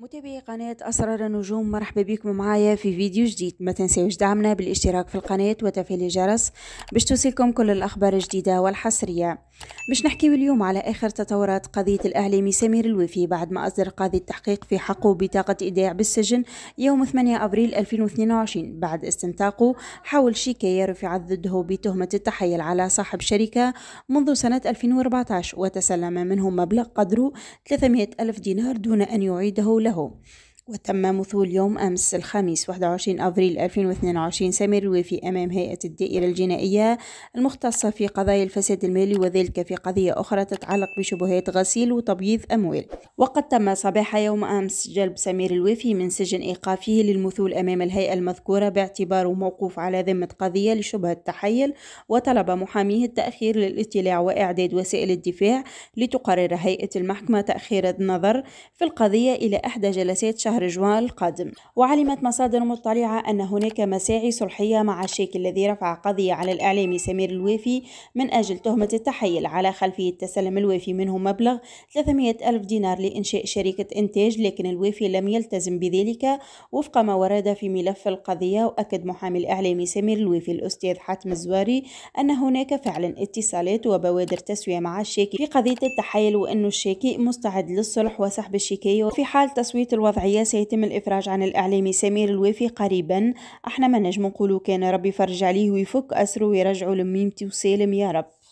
متابعي قناة أسرار النجوم مرحبا بكم معايا في فيديو جديد ما تنسيوش دعمنا بالاشتراك في القناة وتفعيل الجرس باش توصلكم كل الأخبار الجديدة والحصرية باش نحكيو اليوم على آخر تطورات قضية الإعلامي سمير الوفي بعد ما أصدر قاضي التحقيق في حقه بطاقة إيداع بالسجن يوم 8 أبريل 2022 بعد استنطاقه حول شيكاية رفعت ضده بتهمة التحيل على صاحب شركة منذ سنة 2014 وتسلم منه مبلغ قدره 300 ألف دينار دون أن يعيده लहो وتم مثول يوم أمس الخميس 21 أبريل 2022 سامر في أمام هيئة الدائرة الجنائية المختصة في قضايا الفساد المالي وذلك في قضية أخرى تتعلق بشبهات غسيل وتبييض أموال وقد تم صباح يوم أمس جلب سمير الوفي من سجن إيقافه للمثول أمام الهيئة المذكورة باعتباره موقوف على ذمة قضية لشبهة تحيل وطلب محاميه التأخير للاطلاع وإعداد وسائل الدفاع لتقرر هيئة المحكمة تأخير النظر في القضية إلى إحدى جلسات شهر شهر جوان القادم وعلمت مصادر مطلعة أن هناك مساعي صلحية مع الشيك الذي رفع قضية على الإعلامي سمير الوافي من أجل تهمة التحيل على خلفية تسلم الوافي منه مبلغ 300 ألف دينار لإنشاء شركة إنتاج لكن الوافي لم يلتزم بذلك وفق ما ورد في ملف القضية وأكد محامي الإعلامي سمير الوافي الأستاذ حاتم الزواري أن هناك فعلا اتصالات وبوادر تسوية مع الشاكي في قضية التحيل وأن الشاكي مستعد للصلح وسحب الشكاية في حال تصويت الوضعية سيتم الإفراج عن الإعلامي سمير الوافي قريبا احنا ما نجم نقولو كان ربي يفرج عليه ويفك أسره ويرجعه لميمتي وسالم يا رب